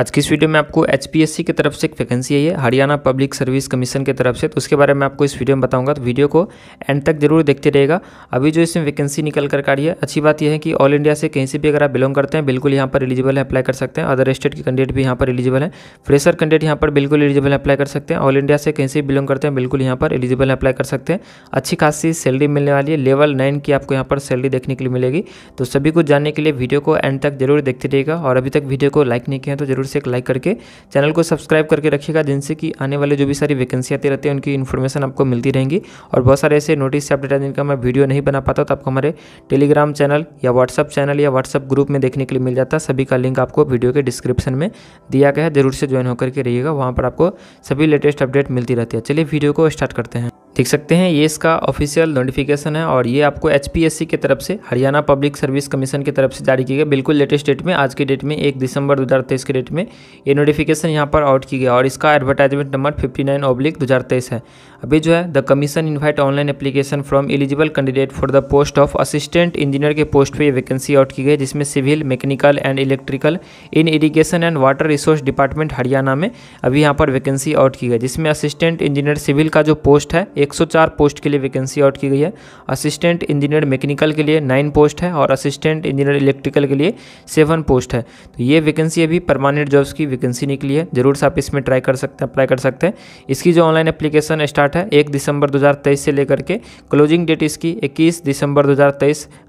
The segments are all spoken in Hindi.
आज की इस वीडियो में आपको एच की तरफ से एक वैकेंसी आई है हरियाणा पब्लिक सर्विस कमीशन की तरफ से तो उसके बारे में आपको इस वीडियो में बताऊंगा तो वीडियो को एंड तक जरूर देखते रहेगा अभी जो इसमें वैकेंसी निकल कर आ रही है अच्छी बात यह है कि ऑल इंडिया से कहीं से भी अगर आप बिलोंग करते हैं बिल्कुल यहाँ पर एलिजिबल है अप्लाई कर सकते हैं अदर स्टेट के कैंडिडेट भी यहाँ पर एलिजिबल है फ्रेशर कैंडिडेट यहाँ पर बिल्कुल एलिजिबल है अप्लाई कर सकते हैं ऑल इंडिया से कहीं से बिलोंग करते हैं बिल्कुल यहाँ पर एलिजिबल है अप्लाई कर सकते हैं अच्छी खासी सैलरी मिलने वाली है लेवल नाइन की आपको यहाँ पर सैलरी देखने के लिए मिलेगी तो सभी कुछ जानने के लिए वीडियो को एंड तक जरूर देखते रहेगा और अभी तक वीडियो को लाइक नहीं किया तो जरूर ज़रूर से एक लाइक करके चैनल को सब्सक्राइब करके रखिएगा जिनसे कि आने वाले जो भी सारी वैकेंसी आती रहती है उनकी इन्फॉर्मेशन आपको मिलती रहेंगी और बहुत सारे ऐसे नोटिस से अपडेट हैं जिनका मैं वीडियो नहीं बना पाता तो आपको हमारे टेलीग्राम चैनल या व्हाट्सअप चैनल या व्हाट्सअप ग्रुप में देखने के लिए मिल जाता है सभी का लिंक आपको वीडियो के डिस्क्रिप्शन में दिया गया है जरूर से ज्वाइन होकर के रहिएगा वहाँ पर आपको सभी लेटेस्ट अपडेट मिलती रहती है चलिए वीडियो को स्टार्ट करते हैं देख सकते हैं ये इसका ऑफिशियल नोटिफिकेशन है और ये आपको एच की तरफ से हरियाणा पब्लिक सर्विस कमीशन की तरफ से जारी किया गया बिल्कुल लेटेस्ट डेट में आज के डेट में एक दिसंबर 2023 के डेट में ये नोटिफिकेशन यहाँ पर आउट किया गया और इसका एडवर्टाइजमेंट नंबर 59 नाइन ओब्लिक दो है अभी जो है the commission invite online application from eligible candidate for the post of assistant engineer के पोस्ट पर ये वैकेंसी आउट की गई जिसमें civil mechanical and electrical in irrigation and water resource department Haryana में अभी यहाँ पर वैकेंसी आउट की गई जिसमें असिस्टेंट इंजीनियर सिविल का जो पोस्ट है 104 पोस्ट के लिए वैकेंसी आउट की गई है असिस्टेंट इंजीनियर मैकेनिकल के लिए नाइन पोस्ट है और असिस्टेंट इंजीनियर इलेक्ट्रिकल के लिए सेवन पोस्ट है तो ये वैकेंसी अभी परमानेंट जॉब्स की वैकेंसी निकली है जरूर से आप इसमें ट्राई कर सकते हैं अप्लाई कर सकते हैं इसकी जो ऑनलाइन एप्लीकेशन स्टार्ट है एक दिसंबर दो से लेकर के क्लोजिंग डेट इसकी इक्कीस दिसंबर दो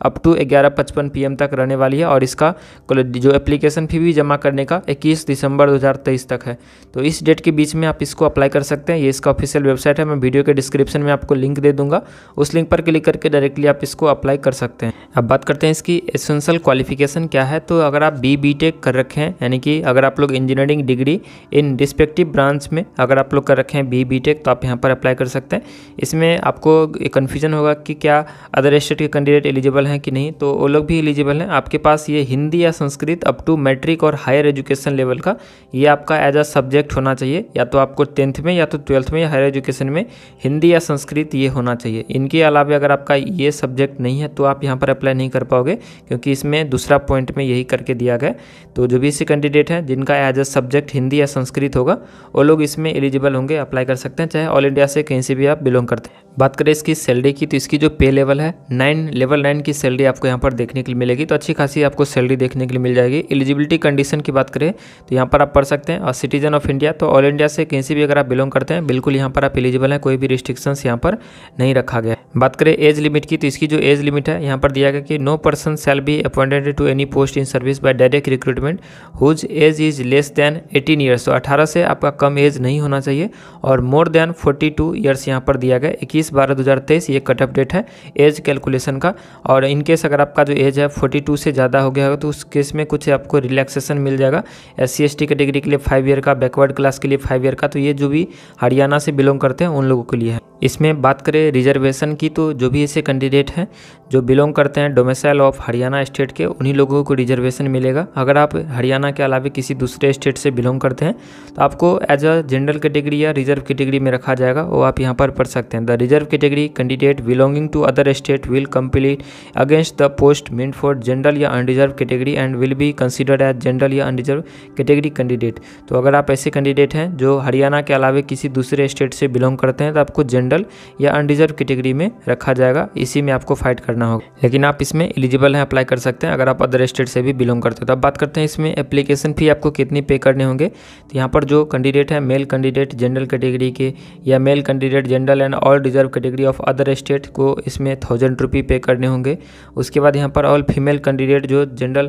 अप टू ग्यारह पचपन पी तक रहने वाली है और इसका जो एप्लीकेशन फी भी जमा करने का इक्कीस दिसंबर दो तक है तो इस डेट के बीच में आप इसको अप्लाई कर सकते हैं ये इसका ऑफिशियल वेबसाइट है मैं वीडियो के डिस्क्रिप्शन डिस्क्रिप्शन में आपको लिंक दे दूंगा उस लिंक पर क्लिक करके डायरेक्टली आप इसको अप्लाई कर सकते हैं अब बात करते हैं इसकी एसेंशियल क्वालिफिकेशन क्या है तो अगर आप बी बी टेक कर रखे हैं यानी कि अगर आप लोग engineering degree in respective branch में अगर आप लोग कर रखे हैं बी बी टेक तो आप यहाँ पर अप्लाई कर सकते हैं इसमें आपको कन्फ्यूजन होगा कि क्या अदर स्टेट के कैंडिडेट एलिजिबल हैं कि नहीं तो वो लोग भी एलिजिबल हैं आपके पास ये हिंदी या संस्कृत अप टू मैट्रिक और हायर एजुकेशन लेवल का ये आपका एज अ सब्जेक्ट होना चाहिए या तो आपको टेंथ में या तो ट्वेल्थ में या हायर एजुकेशन में हिंदी या संस्कृत ये होना चाहिए इनके अलावा अगर आपका ये सब्जेक्ट नहीं है तो आप यहाँ पर अप्लाई नहीं कर पाओगे क्योंकि इसमें दूसरा पॉइंट में यही करके दिया गया तो जो भी सी कैंडिडेट हैं जिनका एज अ सब्जेक्ट हिंदी या संस्कृत होगा वो लोग इसमें एलिजिबल होंगे अप्लाई कर सकते हैं चाहे ऑल इंडिया से कहीं से भी आप बिलोंग करते हैं बात करें इसकी सैलरी की तो इसकी जो पे लेवल है नाइन लेवल नाइन की सैलरी आपको यहाँ पर देखने के लिए मिलेगी तो अच्छी खासी आपको सैलरी देखने के लिए मिल जाएगी एलिजिबिलिटी कंडीशन की बात करें तो यहाँ पर आप पढ़ सकते हैं और सिटीजन ऑफ इंडिया तो ऑल इंडिया से कहीं से भी अगर आप बिलोंग करते हैं बिल्कुल यहाँ पर आप एलिजिबल हैं कोई भी रिस्ट्रिक्शन रिस्ट्रिक्शंस यहाँ पर नहीं रखा गया बात करें एज लिमिट की तो इसकी जो एज लिमिट है यहाँ पर दिया गया कि no person shall be appointed to any post in service by direct recruitment whose age is less than eighteen years तो अठारह से आपका कम एज नहीं होना चाहिए और more than forty two years यहाँ पर दिया गया इक्कीस बारह दो हज़ार तेईस ये कट ऑफ डेट है एज कैलकुलेशन का और इनकेस अगर आपका जो एज है फोर्टी टू से ज़्यादा हो गया होगा तो उस केस में कुछ आपको रिलैक्सेशन मिल जाएगा S C S T category के लिए फाइव ईयर का बैकवर्ड क्लास के लिए फाइव ईयर का तो ये जो भी हरियाणा से बिलोंग करते हैं उन लोगों के लिए है इसमें बात करें रिजर्वेशन की तो जो भी ऐसे कैंडिडेट हैं जो बिलोंग करते हैं डोमेसाइल ऑफ हरियाणा स्टेट के उन्हीं लोगों को रिजर्वेशन मिलेगा अगर आप हरियाणा के अलावा किसी दूसरे स्टेट से बिलोंग करते हैं तो आपको एज अ जनरल कैटेगरी या रिजर्व कैटेगरी में रखा जाएगा वो आप यहाँ पर पढ़ सकते हैं the reserve category candidate belonging to other state will complete against the post meant for general या unreserve category and will be considered as general या अनरिजर्व कैटेगरी कैंडिडेट तो अगर आप ऐसे कैंडिडेट हैं जो हरियाणा के अलावा किसी दूसरे स्टेट से बिलोंग करते हैं तो आपको जनरल मेडल या अनडिजर्व कैटेगरी में रखा जाएगा इसी में आपको फाइट करना होगा लेकिन आप इसमें एलिजिबल हैं अप्लाई कर सकते हैं अगर आप अदर स्टेट से भी बिलोंग करते हो तो अब बात करते हैं इसमें एप्लीकेशन फ़ी आपको कितनी पे करने होंगे तो यहाँ पर जो कैंडिडेट है मेल कैंडिडेट जनरल कैटेगरी के या male candidate general and all deserve category of other state को इसमें थाउजेंड रुपी पे करने होंगे उसके बाद यहाँ पर ऑल फीमेल कैंडिडेट जो general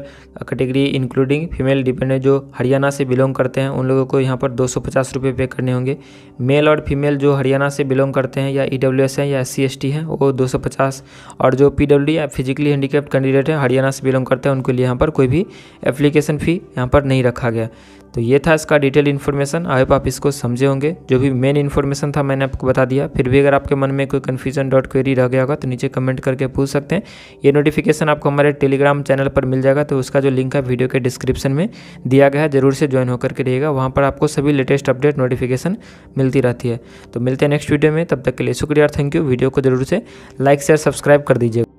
category including female dependent जो हरियाणा से बिलोंग करते हैं उन लोगों को यहाँ पर दो सौ पे करने होंगे मेल और फीमेल जो हरियाणा से बिलोंग करते हैं या ई e है या एस सी है वो दो सौ पचास और जो पी या फिजिकली हैंडीकेप्ड कैंडिडेट है हरियाणा से बिलोंग करते हैं उनके लिए यहाँ पर कोई भी एप्लीकेशन फ़ी यहाँ पर नहीं रखा गया तो ये था इसका डिटेल इन्फॉर्मेशन आई होप आप इसको समझे होंगे जो भी मेन इन्फॉर्मेशन था मैंने आपको बता दिया फिर भी अगर आपके मन में कोई कन्फ्यूजन डॉट क्वेरी रह गया होगा तो नीचे कमेंट करके पूछ सकते हैं ये नोटिफिकेशन आपको हमारे टेलीग्राम चैनल पर मिल जाएगा तो उसका जो लिंक है वीडियो के डिस्क्रिप्शन में दिया गया है जरूर से ज्वाइन होकर के रहिएगा वहाँ पर आपको सभी लेटेस्ट अपडेट नोटिफिकेशन मिलती रहती है तो मिलते हैं नेक्स्ट वीडियो में तब तक के लिए शुक्रिया थैंक यू वीडियो को जरूर से लाइक शेयर सब्सक्राइब कर दीजिएगा